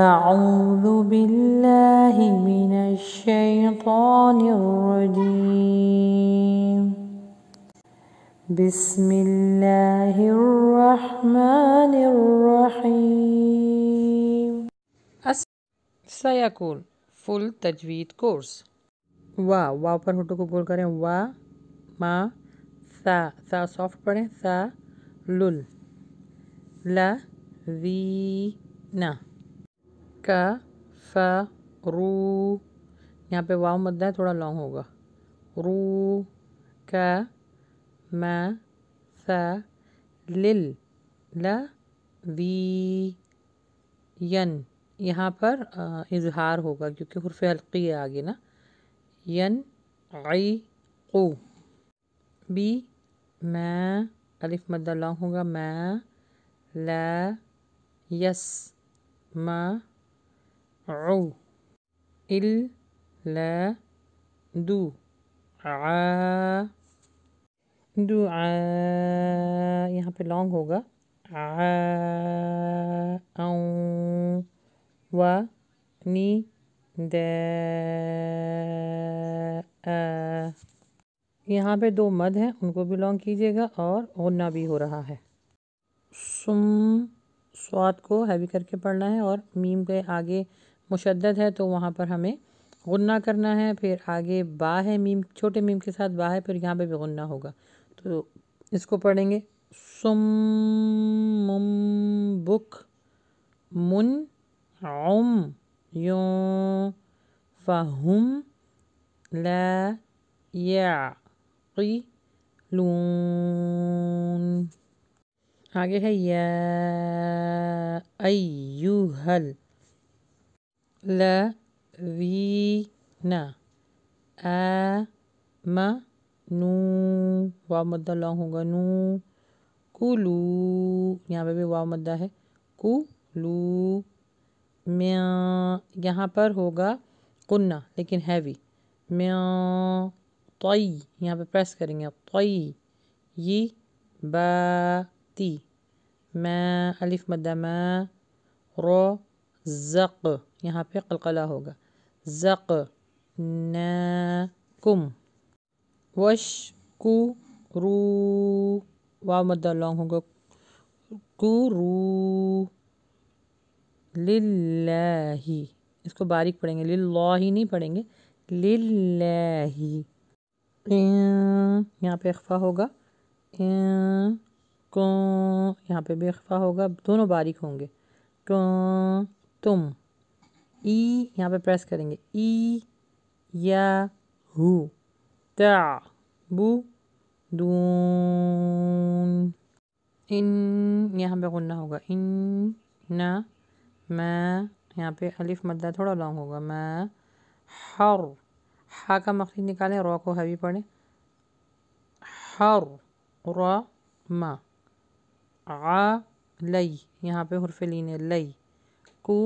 أعوذ بالله من الشيطان الرجيم بسم الله الرحمن الرحيم سيكون فل تجويد كورس وا वा پر होटो کو گول کریں وا ما सा सा सॉफ्ट پڑھیں सा لل ला ذي نا فرو یہاں پہ واؤ مدہ ہے تھوڑا لانگ ہوگا رو کہ میں لل ل وی ین یہاں پر اظہار ہوگا کیونکہ حرف حلقی ہے آگے نا ین عی قو بی میں الف مدہ لانگ ہوگا میں لا یس ما ال دو دو یہاں پہ لانگ ہوگا و نی د یہاں پہ دو مد ہیں ان کو بھی لانگ کیجیے گا اور اونا بھی ہو رہا ہے سم سواد کو ہیوی کر کے پڑھنا ہے اور میم کے آگے مشدد ہے تو وہاں پر ہمیں غنہ کرنا ہے پھر آگے با ہے میم چھوٹے میم کے ساتھ با ہے پھر یہاں پہ بھی غنہ ہوگا تو اس کو پڑھیں گے سم بک من عم یوں فہم لا یا لون آگے ہے یا ایوہل الذین آمنوا واو مدہ لانگ ہوگا نو کلو یہاں پہ بھی واو مدہ ہے کلو میاں یہاں پر ہوگا قنہ لیکن ہیوی میاں توئی یہاں پہ پریس کریں گے توئی یہ بی میں الف مدہ میں رو زق یہاں پہ قلقلہ ہوگا زق نم وش کو رو واو مدہ لانگ ہوگا کو رو للہ اس کو باریک پڑھیں گے للہ ہی نہیں پڑھیں گے للہ یہاں پہ اخفہ ہوگا کو یہاں پہ بھی اخفہ ہوگا دونوں باریک ہوں گے تم ای یہاں پہ پریس کریں گے ای یا ہو تا بو دون ان یہاں پہ غنہ ہوگا ان نہ میں یہاں پہ الف مدہ تھوڑا لانگ ہوگا میں ہر ہا کا مکھری نکالیں را کو ہیوی را ہر عا لئی یہاں پہ حرف لین لئی کو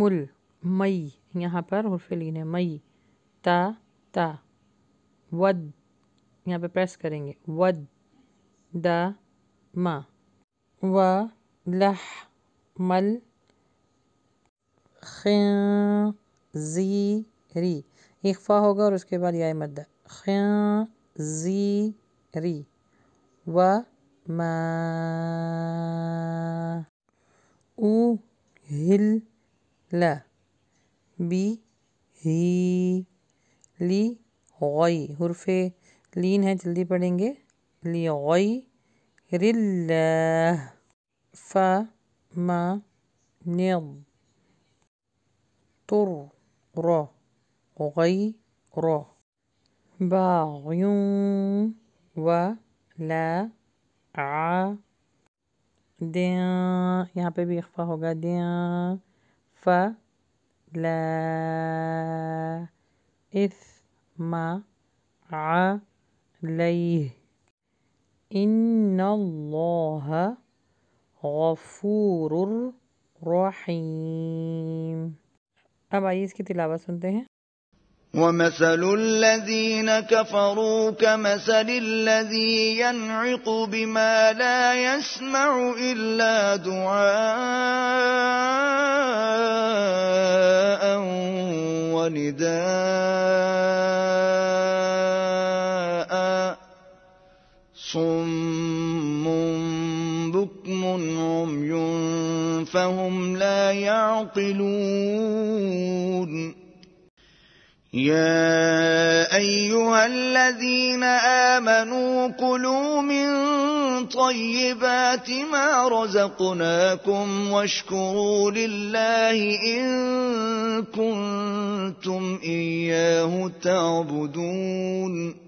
مل مئی یہاں پر حرف لین ہے مئی تا تا ود یہاں پہ پریس کریں گے ود دا ما و لح مل خین زی ری ایک ہوگا اور اس کے بعد یہ مدہ مد زی ری و ما او ہل لئی حرف لین ہے جلدی پڑھیں گے لی گئی رل فور اِی را و لا دين يهان بي بيخفى هوغا دين ف لا إثم عليه إن الله غفور رحيم اب آئیے اس کی تلاوت سنتے ہیں ومثل الذين كفروا كمثل الذي ينعق بما لا يسمع إلا دعاء ونداء صم بكم عمي فهم لا يعقلون يا ايها الذين امنوا كلوا من طيبات ما رزقناكم واشكروا لله ان كنتم اياه تعبدون